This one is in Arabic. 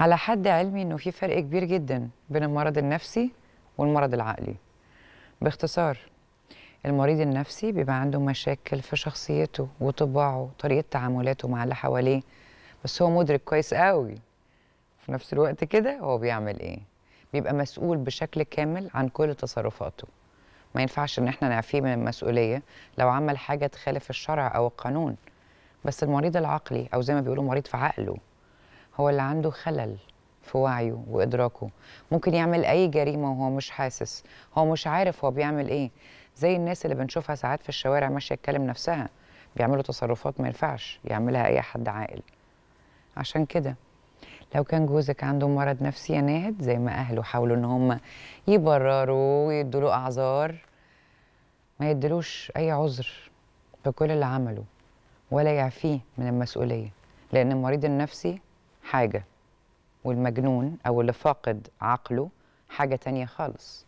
على حد علمي انه في فرق كبير جدا بين المرض النفسي والمرض العقلي باختصار المريض النفسي بيبقى عنده مشاكل في شخصيته وطباعه طريقه تعاملاته مع اللي حواليه بس هو مدرك كويس قوي في نفس الوقت كده هو بيعمل ايه بيبقى مسؤول بشكل كامل عن كل تصرفاته ما ينفعش ان احنا نعفيه من المسؤوليه لو عمل حاجه تخالف الشرع او القانون بس المريض العقلي او زي ما بيقولوا مريض في عقله هو اللي عنده خلل في وعيه وإدراكه ممكن يعمل أي جريمة وهو مش حاسس هو مش عارف هو بيعمل إيه زي الناس اللي بنشوفها ساعات في الشوارع ماشية تكلم نفسها بيعملوا تصرفات ما ينفعش يعملها أي حد عاقل عشان كده لو كان جوزك عنده مرض نفسي يا ناهد زي ما أهله حاولوا إن هم يبرروا ويدوا له أعذار ما يدلوش أي عذر بكل اللي عمله ولا يعفيه من المسؤولية لأن المريض النفسي حاجة والمجنون أو اللي فاقد عقله حاجة تانية خالص